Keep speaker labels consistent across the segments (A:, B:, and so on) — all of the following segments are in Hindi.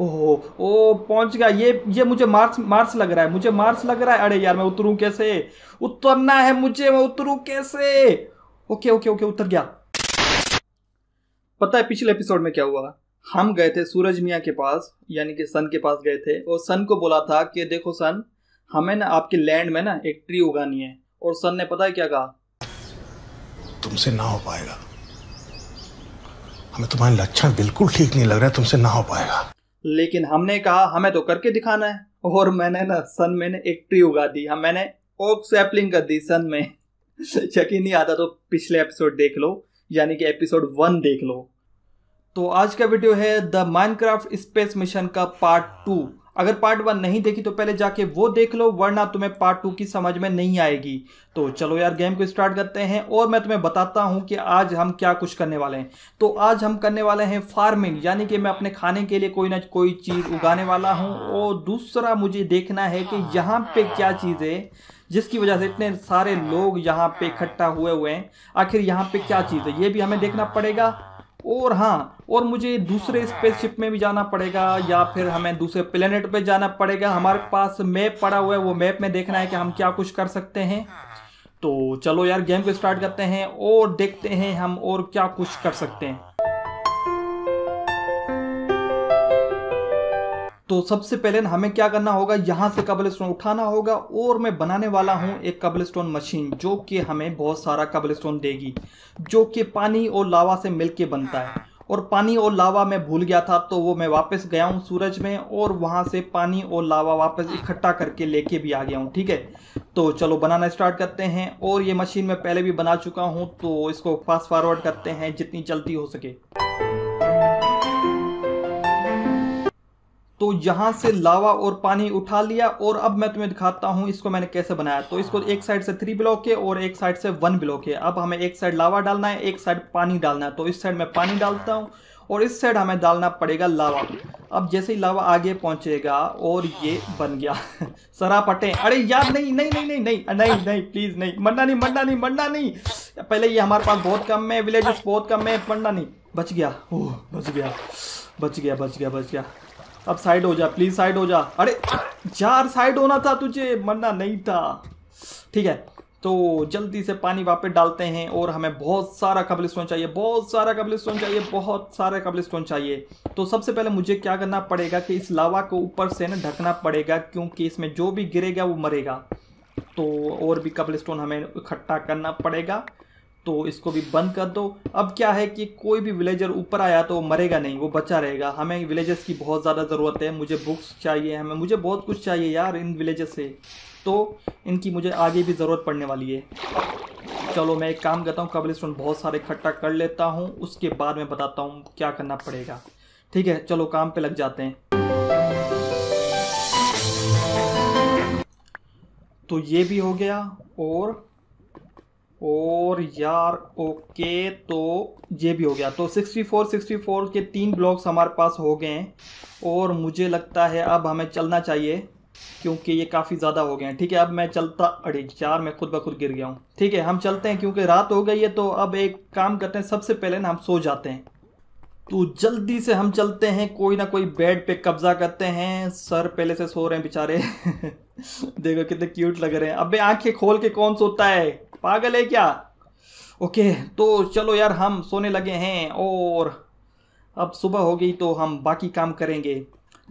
A: ओहो ओ पहुंच गया ये ये मुझे मार्स मार्स लग रहा है मुझे मार्स लग रहा है अरे यार मैं उतरूं कैसे उतरना है मुझे मैं उतरूं कैसे ओके ओके ओके उतर गया पता है पिछले एपिसोड में क्या हुआ हम गए थे सूरज मियाँ के पास यानी कि सन के पास गए थे और सन को बोला था कि देखो सन हमें ना आपके लैंड में ना एक ट्री उगानी है और सन ने पता है क्या कहा तुमसे ना हो पाएगा हमें तुम्हारे लक्षण बिल्कुल ठीक नहीं लग रहा है तुमसे ना हो पाएगा लेकिन हमने कहा हमें तो करके दिखाना है और मैंने ना सन मैंने एक ट्री उगा दी हम हाँ, मैंने ओक सैपलिंग कर दी सन में यकीन नहीं आता तो पिछले एपिसोड देख लो यानी कि एपिसोड वन देख लो तो आज का वीडियो है द माइनक्राफ्ट स्पेस मिशन का पार्ट टू अगर पार्ट वन नहीं देखी तो पहले जाके वो देख लो वरना तुम्हें पार्ट टू की समझ में नहीं आएगी तो चलो यार गेम को स्टार्ट करते हैं और मैं तुम्हें बताता हूँ कि आज हम क्या कुछ करने वाले हैं तो आज हम करने वाले हैं फार्मिंग यानी कि मैं अपने खाने के लिए कोई ना कोई चीज़ उगाने वाला हूँ और दूसरा मुझे देखना है कि यहाँ पे क्या चीज़ है जिसकी वजह से इतने सारे लोग यहाँ पे इकट्ठा हुए हुए हैं आखिर यहाँ पे क्या चीज़ है ये भी हमें देखना पड़ेगा और हाँ और मुझे दूसरे स्पेसशिप हाँ। में भी जाना पड़ेगा या फिर हमें दूसरे प्लेनेट पे जाना पड़ेगा हमारे हाँ। पास मैप पड़ा हुआ है वो मैप में देखना है कि हम क्या कुछ कर सकते हैं हाँ। तो चलो यार गेम को स्टार्ट करते हैं और देखते हैं हम और क्या कुछ कर सकते हैं तो सबसे पहले हमें क्या करना होगा यहाँ से कबल स्टोन उठाना होगा और मैं बनाने वाला हूँ एक कबल स्टोन मशीन जो कि हमें बहुत सारा कबल स्टोन देगी जो कि पानी और लावा से के बनता है और पानी और लावा मैं भूल गया था तो वो मैं वापस गया हूँ सूरज में और वहाँ से पानी और लावा वापस इकट्ठा करके लेके भी आ गया हूँ ठीक है तो चलो बनाना स्टार्ट करते हैं और ये मशीन मैं पहले भी बना चुका हूँ तो इसको फास्ट फॉरवर्ड करते हैं जितनी जल्दी हो सके तो यहाँ से लावा और पानी उठा लिया और अब मैं तुम्हें दिखाता हूँ इसको मैंने कैसे बनाया तो इसको एक साइड से थ्री ब्लॉक है और एक साइड से वन ब्लॉक है अब हमें एक साइड लावा डालना है एक साइड पानी डालना है तो इस साइड में पानी डालता हूँ और इस साइड हमें डालना पड़ेगा लावा अब जैसे ही लावा आगे पहुंचेगा और ये बन गया सरा पटे अरे यार नहीं नहीं नहीं नहीं नहीं नहीं नहीं प्लीज नहीं मरना नहीं मरना नहीं मरना नहीं पहले ये हमारे पास बहुत कम है विलेजेस बहुत कम है मरना नहीं बच गया ओह बच गया बच गया बच गया बच गया अब साइड हो जा प्लीज साइड हो जा अरे यार साइड होना था तुझे मरना नहीं था ठीक है तो जल्दी से पानी वापस डालते हैं और हमें बहुत सारा कबल स्टोन चाहिए बहुत सारा कबल स्टोन चाहिए बहुत सारा कबल स्टोन चाहिए तो सबसे पहले मुझे क्या करना पड़ेगा कि इस लावा को ऊपर से ना ढकना पड़ेगा क्योंकि इसमें जो भी गिरेगा वो मरेगा तो और भी कबल स्टोन हमें इकट्ठा करना पड़ेगा तो इसको भी बंद कर दो अब क्या है कि कोई भी विलेजर ऊपर आया तो मरेगा नहीं वो बचा रहेगा हमें विलेजर्स की बहुत ज़्यादा ज़रूरत है मुझे बुक्स चाहिए हमें मुझे बहुत कुछ चाहिए यार इन विलेजर्स से तो इनकी मुझे आगे भी ज़रूरत पड़ने वाली है चलो मैं एक काम करता हूँ कब्रिस्टोन बहुत सारे इकट्ठा कर लेता हूँ उसके बाद में बताता हूँ क्या करना पड़ेगा ठीक है चलो काम पर लग जाते हैं तो ये भी हो गया और और यार ओके तो ये भी हो गया तो 64 64 के तीन ब्लॉक्स हमारे पास हो गए हैं और मुझे लगता है अब हमें चलना चाहिए क्योंकि ये काफ़ी ज़्यादा हो गए हैं ठीक है अब मैं चलता अरे चार मैं खुद ब खुद गिर गया हूँ ठीक है हम चलते हैं क्योंकि रात हो गई है तो अब एक काम करते हैं सबसे पहले ना हम सो जाते हैं तो जल्दी से हम चलते हैं कोई ना कोई बेड पे कब्जा करते हैं सर पहले से सो रहे हैं बेचारे देखो कितने क्यूट लग रहे हैं अबे आंखें खोल के कौन सोता है पागल है क्या ओके तो चलो यार हम सोने लगे हैं और अब सुबह हो गई तो हम बाकी काम करेंगे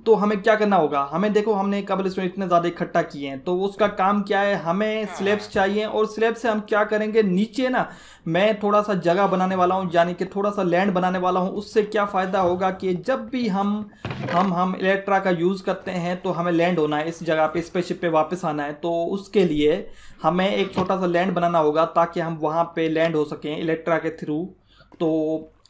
A: तो हमें क्या करना होगा हमें देखो हमने कबल स्टूडेंट इतने ज़्यादा इकट्ठा किए हैं तो उसका काम क्या है हमें स्लेब्स हाँ। चाहिए और स्लेब से हम क्या करेंगे नीचे ना मैं थोड़ा सा जगह बनाने वाला हूँ यानी कि थोड़ा सा लैंड बनाने वाला हूँ उससे क्या फ़ायदा होगा कि जब भी हम हम हम इलेक्ट्रा का यूज़ करते हैं तो हमें लैंड होना है इस जगह पर स्पेसशिप पर वापस आना है तो उसके लिए हमें एक छोटा सा लैंड बनाना होगा ताकि हम वहाँ पर लैंड हो सकें इलेक्ट्रा के थ्रू तो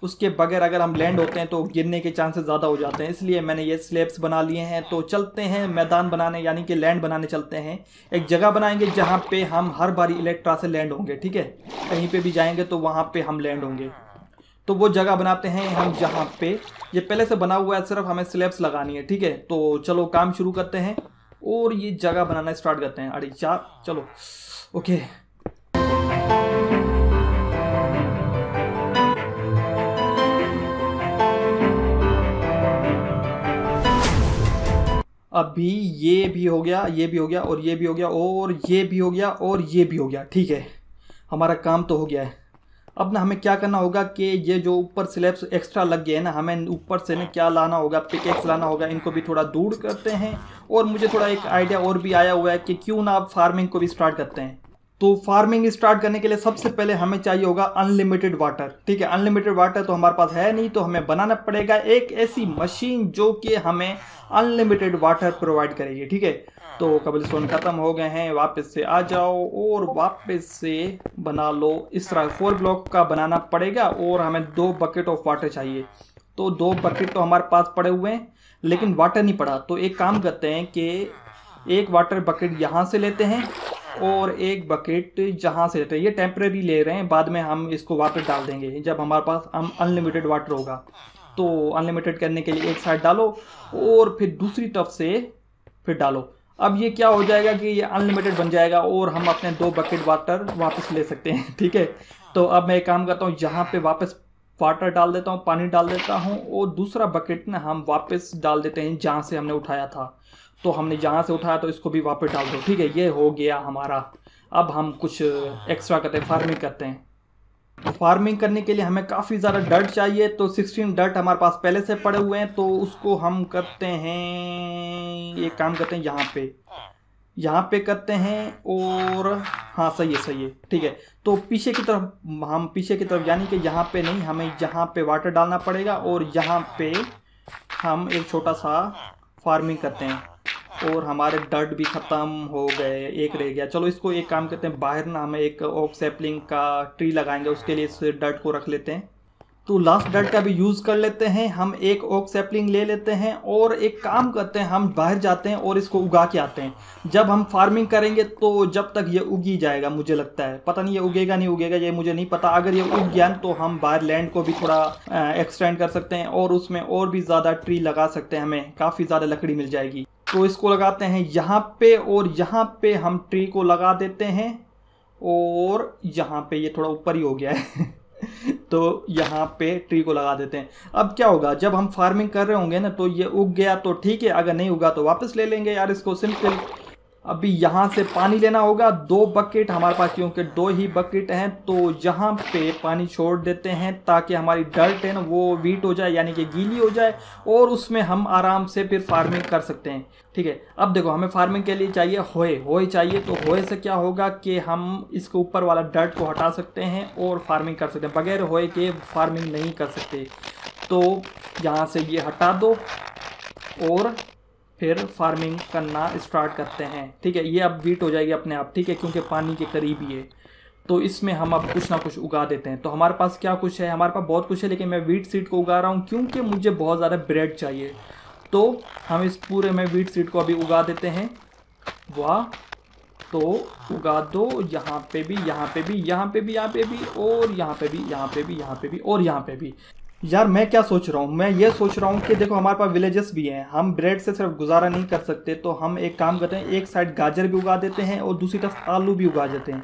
A: उसके बगैर अगर हम लैंड होते हैं तो गिरने के चांसेस ज़्यादा हो जाते हैं इसलिए मैंने ये स्लेब्स बना लिए हैं तो चलते हैं मैदान बनाने यानी कि लैंड बनाने चलते हैं एक जगह बनाएंगे जहाँ पे हम हर बारी इलेक्ट्रा से लैंड होंगे ठीक है कहीं पे भी जाएंगे तो वहाँ पे हम लैंड होंगे तो वो जगह बनाते हैं हम जहाँ पर ये पहले से बना हुआ है सिर्फ हमें स्लेब्स लगानी है ठीक है तो चलो काम शुरू करते हैं और ये जगह बनाना स्टार्ट करते हैं अरे चार चलो ओके अभी ये भी हो गया ये भी हो गया और ये भी हो गया और ये भी हो गया और ये भी हो गया ठीक है हमारा काम तो हो गया है अब ना हमें क्या करना होगा कि ये जो ऊपर स्लेब्स एक्स्ट्रा लग गए हैं ना हमें ऊपर से ना क्या लाना होगा पिकेक्स लाना होगा इनको भी थोड़ा दूर करते हैं और मुझे थोड़ा एक आइडिया और भी आया हुआ है कि क्यों ना आप फार्मिंग को भी स्टार्ट करते हैं तो फार्मिंग स्टार्ट करने के लिए सबसे पहले हमें चाहिए होगा अनलिमिटेड वाटर ठीक है अनलिमिटेड वाटर तो हमारे पास है नहीं तो हमें बनाना पड़ेगा एक ऐसी मशीन जो कि हमें अनलिमिटेड वाटर प्रोवाइड करेगी ठीक है तो सोन ख़त्म हो गए हैं वापस से आ जाओ और वापस से बना लो इस तरह फोर ब्लॉक का बनाना पड़ेगा और हमें दो बकेट ऑफ वाटर चाहिए तो दो बकेट तो हमारे पास पड़े हुए हैं लेकिन वाटर नहीं पड़ा तो एक काम करते हैं कि एक वाटर बकेट यहाँ से लेते हैं और एक बकेट जहाँ से लेते हैं ये टेम्प्रेरी ले रहे हैं बाद में हम इसको वापस डाल देंगे जब हमारे पास हम अनलिमिटेड वाटर होगा तो अनलिमिटेड करने के लिए एक साइड डालो और फिर दूसरी तरफ से फिर डालो अब ये क्या हो जाएगा कि ये अनलिमिटेड बन जाएगा और हम अपने दो बकेट वाटर वापस ले सकते हैं ठीक है तो अब मैं एक काम करता हूँ यहाँ पे वापस वाटर डाल देता हूँ पानी डाल देता हूँ और दूसरा बकेट ना हम वापस डाल देते हैं जहाँ से हमने उठाया था तो हमने जहाँ से उठाया तो इसको भी वापस डाल दो ठीक है ये हो गया हमारा अब हम कुछ एक्स्ट्रा करते हैं फार्मिंग करते हैं फार्मिंग तो करने के लिए हमें काफ़ी ज़्यादा डर्ट चाहिए तो सिक्सटीन डर्ट हमारे पास पहले से पड़े हुए हैं तो उसको हम करते हैं ये काम करते हैं यहाँ पे यहाँ पे करते हैं और हाँ सही है सही है ठीक है तो पीछे की तरफ हम पीछे की तरफ यानी कि यहाँ पे नहीं हमें यहाँ पे वाटर डालना पड़ेगा और यहाँ पे हम एक छोटा सा फार्मिंग करते हैं और हमारे डर्ट भी ख़त्म हो गए एक रह गया चलो इसको एक काम करते हैं बाहर ना हमें एक ओक सैपलिंग का ट्री लगाएंगे उसके लिए इस डर्ट को रख लेते हैं तो लास्ट डर्ट का भी यूज़ कर लेते हैं हम एक ओक सैपलिंग ले लेते हैं और एक काम करते हैं हम बाहर जाते हैं और इसको उगा के आते हैं जब हम फार्मिंग करेंगे तो जब तक ये उगी जाएगा मुझे लगता है पता नहीं ये उगेगा नहीं उगेगा ये मुझे नहीं पता अगर ये उग गया तो हम बाहर लैंड को भी थोड़ा एक्सटेंड कर सकते हैं और उसमें और भी ज़्यादा ट्री लगा सकते हैं हमें काफ़ी ज़्यादा लकड़ी मिल जाएगी तो इसको लगाते हैं यहाँ पे और यहाँ पे हम ट्री को लगा देते हैं और यहाँ पे ये थोड़ा ऊपर ही हो गया है तो यहाँ पे ट्री को लगा देते हैं अब क्या होगा जब हम फार्मिंग कर रहे होंगे ना तो ये उग गया तो ठीक है अगर नहीं उगा तो वापस ले लेंगे यार इसको सिंपल अभी यहाँ से पानी लेना होगा दो बकेट हमारे पास क्योंकि दो ही बकेट हैं तो यहाँ पे पानी छोड़ देते हैं ताकि हमारी डर्ट है ना वो वीट हो जाए यानी कि गीली हो जाए और उसमें हम आराम से फिर फार्मिंग कर सकते हैं ठीक है अब देखो हमें फार्मिंग के लिए चाहिए होए होए चाहिए तो होए से क्या होगा कि हम इसके ऊपर वाला डर्ट को हटा सकते हैं और फार्मिंग कर सकते हैं बगैर होए के फार्मिंग नहीं कर सकते तो यहाँ से ये हटा दो और फिर फार्मिंग करना स्टार्ट करते हैं ठीक है ये अब वीट हो जाएगी अपने आप ठीक है क्योंकि पानी के करीब ही है तो इसमें हम अब कुछ ना कुछ उगा देते हैं तो हमारे पास क्या कुछ है हमारे पास बहुत कुछ है लेकिन मैं वीट सीड को उगा रहा हूँ क्योंकि मुझे बहुत ज़्यादा ब्रेड चाहिए तो हम इस पूरे में वीट सीड को अभी उगा देते हैं वाह तो उगा दो यहाँ पे भी यहाँ पे भी यहाँ पे भी यहाँ पे भी और यहाँ पे भी यहाँ पे भी यहाँ पे भी और यहाँ पे भी यार मैं क्या सोच रहा हूँ मैं ये सोच रहा हूँ कि देखो हमारे पास विलेजेस भी हैं हम ब्रेड से सिर्फ गुजारा नहीं कर सकते तो हम एक काम करते हैं एक साइड गाजर भी उगा देते हैं और दूसरी तरफ आलू भी उगा देते हैं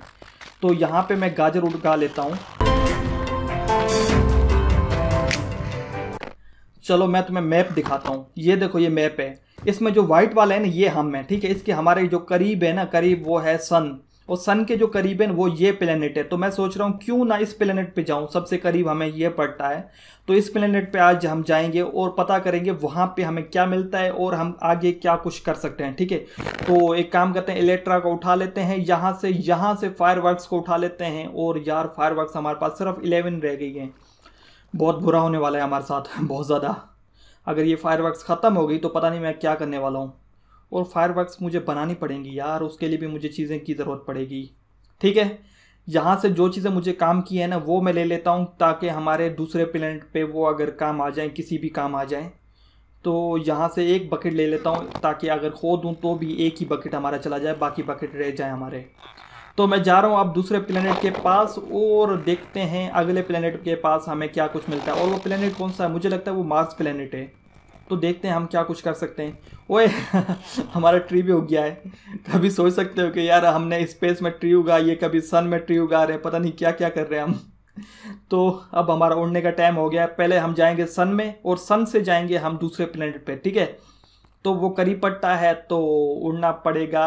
A: तो यहाँ पे मैं गाजर उगा लेता हूँ चलो मैं तुम्हें मैप दिखाता हूँ ये देखो ये मैप है इसमें जो व्हाइट वाला है ना ये हम है ठीक है इसके हमारे जो करीब है ना करीब वो है सन और सन के जो करीब है वो ये प्लेनेट है तो मैं सोच रहा हूँ क्यों ना इस प्लेनेट पे जाऊँ सबसे करीब हमें ये पड़ता है तो इस प्लेनेट पे आज हम जाएंगे और पता करेंगे वहाँ पे हमें क्या मिलता है और हम आगे क्या कुछ कर सकते हैं ठीक है तो एक काम करते हैं इलेक्ट्रा को उठा लेते हैं यहाँ से यहाँ से फायर को उठा लेते हैं और यार फायर हमारे पास सिर्फ इलेवन रह गई हैं बहुत बुरा होने वाला है हमारे साथ बहुत ज़्यादा अगर ये फायर ख़त्म हो गई तो पता नहीं मैं क्या करने वाला हूँ और फायरवर्क्स मुझे बनानी पड़ेंगी यार उसके लिए भी मुझे चीज़ें की ज़रूरत पड़ेगी ठीक है यहाँ से जो चीज़ें मुझे काम की है ना वो मैं ले लेता हूँ ताकि हमारे दूसरे प्लेनेट पे वो अगर काम आ जाए किसी भी काम आ जाए तो यहाँ से एक बकेट ले लेता हूँ ताकि अगर खो दूँ तो भी एक ही बकेट हमारा चला जाए बाकी बकेट रह जाए हमारे तो मैं जा रहा हूँ आप दूसरे प्लानट के पास और देखते हैं अगले प्लानट के पास हमें क्या कुछ मिलता है और वो प्लानट कौन सा है मुझे लगता है वो मार्स प्लानट है तो देखते हैं हम क्या कुछ कर सकते हैं ओए हमारा ट्री भी उग गया है कभी सोच सकते हो कि यार हमने स्पेस में ट्री उगा ये कभी सन में ट्री उगा रहे हैं पता नहीं क्या क्या कर रहे हैं हम तो अब हमारा उड़ने का टाइम हो गया है पहले हम जाएंगे सन में और सन से जाएंगे हम दूसरे प्लेनेट पे ठीक है तो वो करीब पट्टा है तो उड़ना पड़ेगा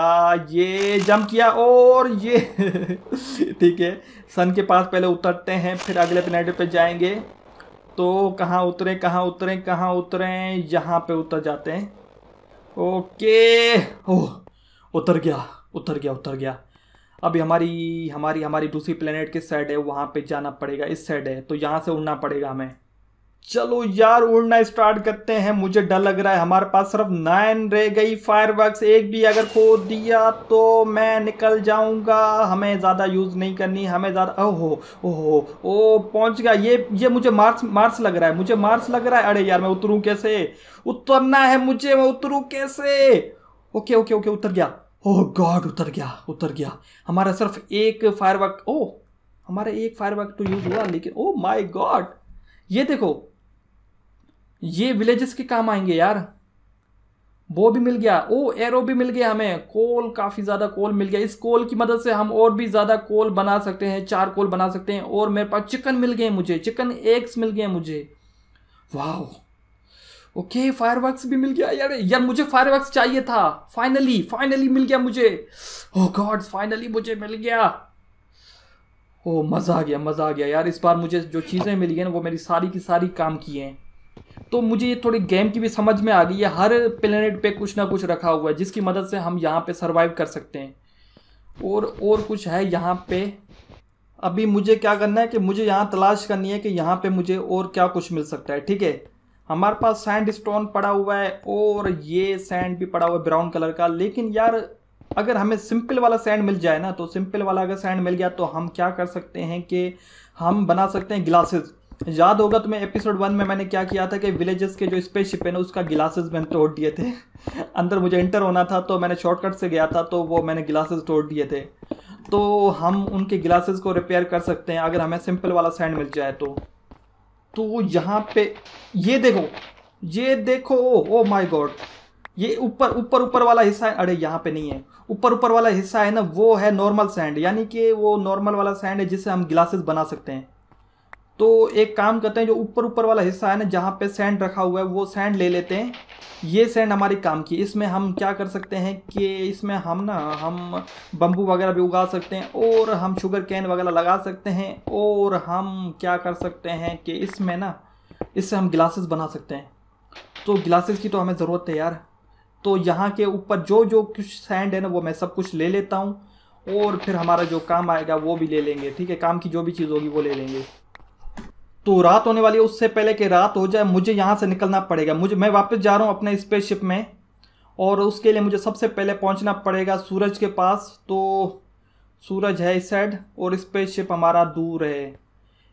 A: ये जंप किया और ये ठीक है सन के पास पहले उतरते हैं फिर अगले प्लेनेट पे जाएंगे तो कहाँ उतरे कहाँ उतरे कहाँ उतरे यहाँ पे उतर जाते हैं ओके ओ उतर गया उतर गया उतर गया अभी हमारी हमारी हमारी दूसरी प्लेनेट किस साइड है वहाँ पे जाना पड़ेगा इस साइड है तो यहाँ से उड़ना पड़ेगा हमें चलो यार उड़ना स्टार्ट करते हैं मुझे डर लग रहा है हमारे पास सिर्फ नाइन रह गई वर्क एक भी अगर खो दिया तो मैं निकल जाऊंगा हमें ज़्यादा यूज़ नहीं करनी हमें ज़्यादा ओहो ओहो ओ पहुंच गया ये ये मुझे मार्स मार्स लग रहा है मुझे मार्स लग रहा है अरे यार मैं उतरूँ कैसे उतरना है मुझे मैं उतरूँ कैसे ओके ओके ओके उतर गया ओह oh गॉड उतर गया उतर गया हमारा सिर्फ एक वर्क ओ हमारा एक वर्क तो यूज़ हुआ लेकिन ओ माई गॉड ये देखो ये विलेजेस के काम आएंगे यार वो भी मिल गया ओ एरो भी मिल गया हमें कोल काफ़ी ज़्यादा कोल मिल गया इस कोल की मदद से हम और भी ज़्यादा कोल बना सकते हैं चार कोल बना सकते हैं और मेरे पास चिकन मिल गए मुझे चिकन एग्स मिल गए मुझे वाह ओके फायरवर्क्स भी मिल गया यार यार मुझे फायरवर्क्स चाहिए था फाइनली फाइनली मिल गया मुझे ओह गॉड फाइनली मुझे मिल गया ओ oh, मज़ा आ गया मज़ा आ गया यार इस बार मुझे जो चीज़ें मिली हैं वो मेरी सारी की सारी काम की हैं तो मुझे ये थोड़ी गेम की भी समझ में आ गई है हर प्लेनेट पे कुछ ना कुछ रखा हुआ है जिसकी मदद से हम यहाँ पे सरवाइव कर सकते हैं और और कुछ है यहाँ पे अभी मुझे क्या करना है कि मुझे यहाँ तलाश करनी है कि यहाँ पे मुझे और क्या कुछ मिल सकता है ठीक है हमारे पास सैंड स्टोन पड़ा हुआ है और ये सैंड भी पड़ा हुआ है ब्राउन कलर का लेकिन यार अगर हमें सिंपल वाला सैंड मिल जाए ना तो सिंपल वाला अगर सैंड मिल गया तो हम क्या कर सकते हैं कि हम बना सकते हैं ग्लासेज याद होगा तुम्हें एपिसोड वन में मैंने क्या किया था कि विलेजेस के जो स्पेसशिप है ना उसका गिलासेस मैंने तोड़ दिए थे अंदर मुझे इंटर होना था तो मैंने शॉर्टकट से गया था तो वो मैंने गिलासेस तोड़ दिए थे तो हम उनके गिलासेस को रिपेयर कर सकते हैं अगर हमें सिंपल वाला सैंड मिल जाए तो तो यहाँ पे ये देखो ये देखो ओ माई गॉड ये ऊपर ऊपर ऊपर वाला हिस्सा है अरे यहाँ पे नहीं है ऊपर ऊपर वाला हिस्सा है ना वो है नॉर्मल सैंड यानी कि वो नॉर्मल वाला सैंड है जिससे हम ग्लासेस बना सकते हैं तो एक काम करते हैं जो ऊपर ऊपर वाला हिस्सा है ना जहाँ पे सैंड रखा हुआ है वो सैंड ले लेते हैं ये सैंड हमारी काम की इसमें हम क्या कर सकते हैं कि इसमें हम ना हम बम्बू वगैरह भी उगा सकते हैं और हम शुगर कैन वगैरह लगा सकते हैं और हम क्या कर सकते हैं कि इसमें ना इससे हम ग्लासेस बना सकते हैं तो ग्लासेस की तो हमें ज़रूरत है यार तो यहाँ के ऊपर जो जो कुछ सैंड है ना वो मैं सब कुछ ले लेता हूँ और फिर हमारा जो काम आएगा वो भी ले लेंगे ठीक है काम की जो भी चीज़ होगी वो ले लेंगे तो रात होने वाली है उससे पहले कि रात हो जाए मुझे यहाँ से निकलना पड़ेगा मुझे मैं वापस जा रहा हूँ अपने स्पेसशिप में और उसके लिए मुझे सबसे पहले पहुँचना पड़ेगा सूरज के पास तो सूरज है इस साइड और स्पेसशिप हमारा दूर है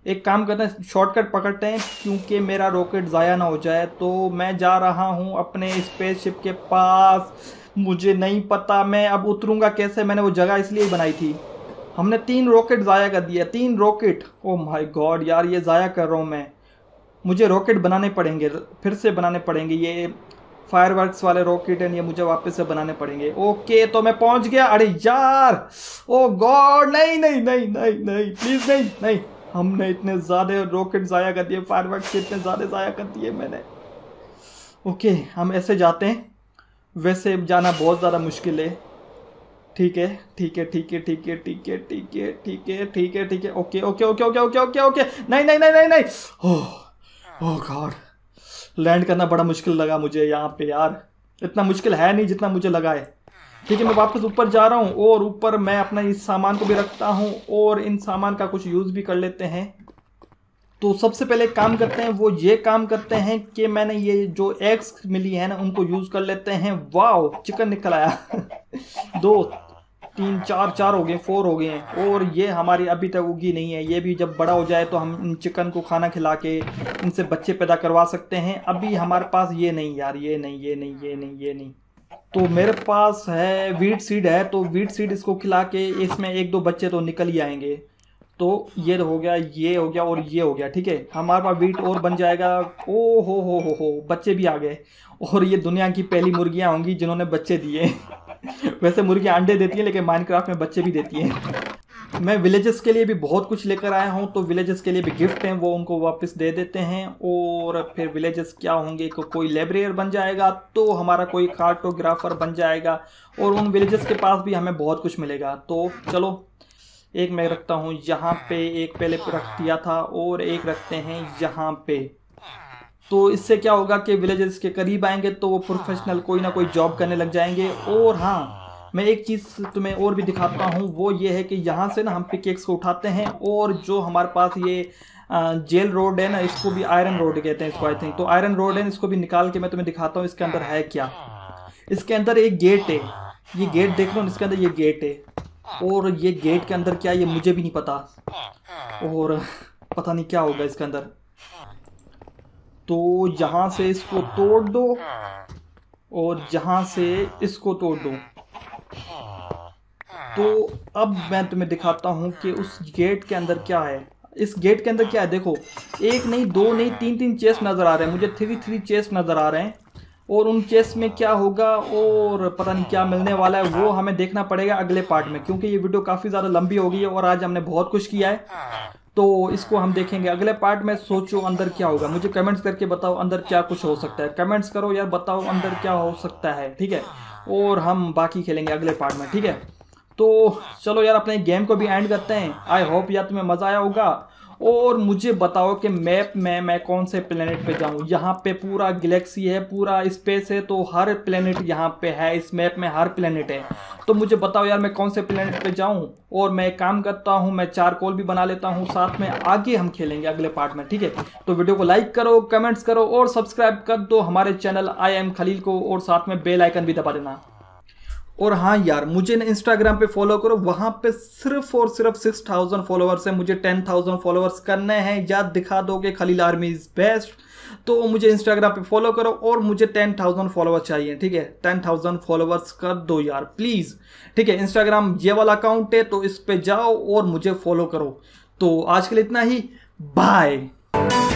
A: एक काम करते हैं शॉर्टकट पकड़ते हैं क्योंकि मेरा रॉकेट ज़ाया ना हो जाए तो मैं जा रहा हूँ अपने स्पेसशिप के पास मुझे नहीं पता मैं अब उतरूँगा कैसे मैंने वो जगह इसलिए बनाई थी हमने तीन रॉकेट ज़ाया कर दिया तीन रॉकेट ओ माय गॉड यार ये ज़ाया कर रहा हूँ मैं मुझे रॉकेट बनाने पड़ेंगे फिर से बनाने पड़ेंगे ये फायर वाले रॉकेट हैं ये मुझे वापस से बनाने पड़ेंगे ओके तो मैं पहुँच गया अरे यार ओ oh गॉड नहीं नहीं नहीं नहीं नहीं प्लीज़ नहीं नहीं हमने इतने ज़्यादा रॉकेट ज़ाया कर दिए फायर वर्क इतने ज़्यादा ज़ाया कर दिए मैंने ओके हम ऐसे जाते हैं वैसे जाना बहुत ज़्यादा मुश्किल है ठीक है ठीक है ठीक है ठीक है ठीक है ठीक है ठीक है ठीक है ठीक है okay okay okay okay okay okay okay नहीं नहीं नहीं नहीं ओह ओह गॉड लैंड करना बड़ा मुश्किल लगा मुझे यहाँ पे यार इतना मुश्किल है नहीं जितना मुझे लगा है ठीक है मैं वापस ऊपर जा रहा हूँ और ऊपर मैं अपना इस सामान को भी रखता हूँ और इन सामान का कुछ यूज़ भी कर लेते हैं तो सबसे पहले काम करते हैं वो ये काम करते हैं कि मैंने ये जो एग्स मिली है ना उनको यूज़ कर लेते हैं वाओ चिकन निकल आया दो तीन चार चार हो गए फोर हो गए हैं और ये हमारी अभी तक उगी नहीं है ये भी जब बड़ा हो जाए तो हम इन चिकन को खाना खिला के इनसे बच्चे पैदा करवा सकते हैं अभी हमारे पास ये नहीं यार ये नहीं ये नहीं ये नहीं ये नहीं तो मेरे पास है वीट सीड है तो वीट सीड इसको खिला के इसमें एक दो बच्चे तो निकल ही आएंगे तो ये हो गया ये हो गया और ये हो गया ठीक है हमारे पास वीट और बन जाएगा ओ हो हो हो हो बच्चे भी आ गए और ये दुनिया की पहली मुर्गियाँ होंगी जिन्होंने बच्चे दिए वैसे मुर्गी अंडे देती है लेकिन माइनक्राफ्ट में बच्चे भी देती है मैं विलेजेस के लिए भी बहुत कुछ लेकर आया हूँ तो विलेजेस के लिए भी गिफ्ट हैं वो उनको वापस दे देते हैं और फिर विलेजेस क्या होंगे को कोई लाइब्रेयर बन जाएगा तो हमारा कोई कार्टोग्राफर बन जाएगा और उन विलेजेस के पास भी हमें बहुत कुछ मिलेगा तो चलो एक मैं रखता हूँ यहाँ पे एक पहले रख दिया था और एक रखते हैं यहाँ पे तो इससे क्या होगा कि विलेजेस के करीब आएंगे तो वो प्रोफेशनल कोई ना कोई जॉब करने लग जाएंगे और हाँ मैं एक चीज़ तुम्हें और भी दिखाता हूँ वो ये है कि यहाँ से ना हम पिकेक्स को उठाते हैं और जो हमारे पास ये जेल रोड है ना इसको भी आयरन रोड कहते हैं इसको आई थिंक तो आयरन रोड है इसको भी निकाल के मैं तुम्हें दिखाता हूँ इसके अंदर है क्या इसके अंदर एक गेट है ये गेट देख लो इसके अंदर ये गेट है और ये गेट के अंदर क्या ये मुझे भी नहीं पता और पता नहीं क्या होगा इसके अंदर तो यहां से इसको तोड़ दो और जहां से इसको तोड़ दो तो अब मैं तुम्हें दिखाता हूं कि उस गेट के अंदर क्या है इस गेट के अंदर क्या है देखो एक नहीं दो नहीं तीन तीन चेस नज़र आ रहे हैं मुझे थ्री थ्री चेस नज़र आ रहे हैं और उन चेस में क्या होगा और पता नहीं क्या मिलने वाला है वो हमें देखना पड़ेगा अगले पार्ट में क्योंकि ये वीडियो काफ़ी ज़्यादा लंबी हो गई है और आज हमने बहुत कुछ किया है तो इसको हम देखेंगे अगले पार्ट में सोचो अंदर क्या होगा मुझे कमेंट्स करके बताओ अंदर क्या कुछ हो सकता है कमेंट्स करो यार बताओ अंदर क्या हो सकता है ठीक है और हम बाकी खेलेंगे अगले पार्ट में ठीक है तो चलो यार अपने गेम को भी एंड करते हैं आई होप यार तुम्हें मज़ा आया होगा और मुझे बताओ कि मैप में मैं कौन से प्लेनेट पे जाऊं यहाँ पे पूरा गैलेक्सी है पूरा स्पेस है तो हर प्लेनेट यहाँ पे है इस मैप में हर प्लेनेट है तो मुझे बताओ यार मैं कौन से प्लेनेट पे जाऊं और मैं काम करता हूँ मैं चार कॉल भी बना लेता हूँ साथ में आगे हम खेलेंगे अगले पार्ट में ठीक है तो वीडियो को लाइक करो कमेंट्स करो और सब्सक्राइब कर दो हमारे चैनल आई एम खलील को और साथ में बेलाइकन भी दबा देना और हाँ यार मुझे ना इंस्टाग्राम पे फॉलो करो वहाँ पे सिर्फ और सिर्फ सिक्स थाउजेंड फॉलोअर्स है मुझे टेन थाउजेंड फॉलोअर्स करने हैं या दिखा दो कि खलील आर्मी इज़ बेस्ट तो मुझे इंस्टाग्राम पे फॉलो करो और मुझे टेन थाउजेंड फॉलोअर्स चाहिए ठीक है टेन थाउजेंड फॉलोअर्स कर दो यार प्लीज़ ठीक है इंस्टाग्राम ये वाला अकाउंट है तो इस पर जाओ और मुझे फॉलो करो तो आज के लिए इतना ही बाय